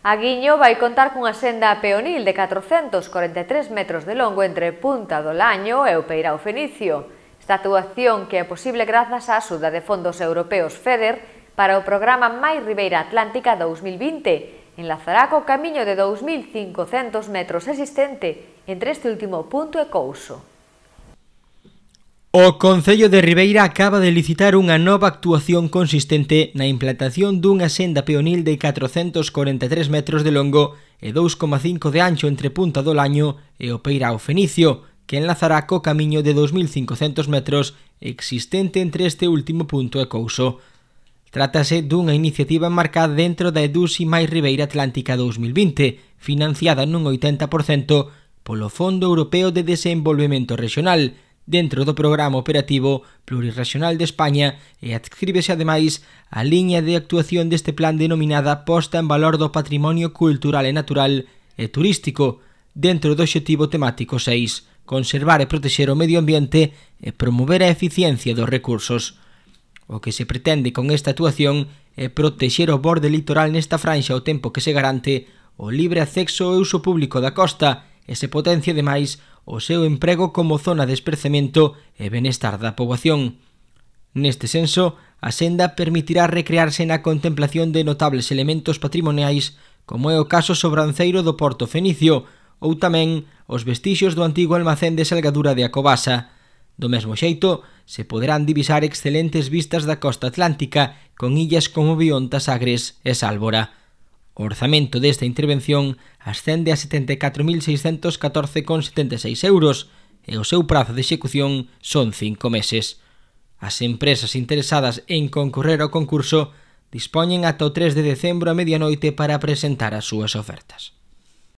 A Guiño vai contar cunha senda peonil de 443 metros de longo entre Punta do Laño e o Peirao Fenicio. Esta actuación que é posible grazas á axuda de fondos europeos FEDER para o programa Mai Ribeira Atlántica 2020, enlazará co camiño de 2.500 metros existente entre este último punto e Couso. O Concello de Ribeira acaba de licitar unha nova actuación consistente na implantación dunha senda peonil de 443 metros de longo e 2,5 de ancho entre Punta do Laño e o Peirao Fenicio, que enlazará co camiño de 2.500 metros existente entre este último punto e Couso. Trátase dunha iniciativa marcada dentro da EDUSI Mai Ribeira Atlántica 2020, financiada nun 80% polo Fondo Europeo de Desenvolvemento Regional, dentro do Programa Operativo Plurirracional de España e adscríbese ademais a liña de actuación deste plan denominada Posta en Valor do Patrimonio Cultural e Natural e Turístico dentro do Objetivo Temático 6, conservar e protexer o medio ambiente e promover a eficiencia dos recursos. O que se pretende con esta actuación é protexer o borde litoral nesta franxa ao tempo que se garante o libre acceso e uso público da costa e se potencia demais o seu emprego como zona de esprecemento e benestar da poboación. Neste senso, a senda permitirá recrearse na contemplación de notables elementos patrimoniais como é o caso sobranceiro do Porto Fenicio ou tamén os vestixios do antigo almacén de Salgadura de Acobasa. Do mesmo xeito, se poderán divisar excelentes vistas da costa atlántica con illas como Biontas, Sagres e Sálvora. O orzamento desta intervención ascende a 74.614,76 euros e o seu prazo de execución son cinco meses. As empresas interesadas en concorrer ao concurso dispoñen ata o 3 de decembro a medianoite para presentar as súas ofertas.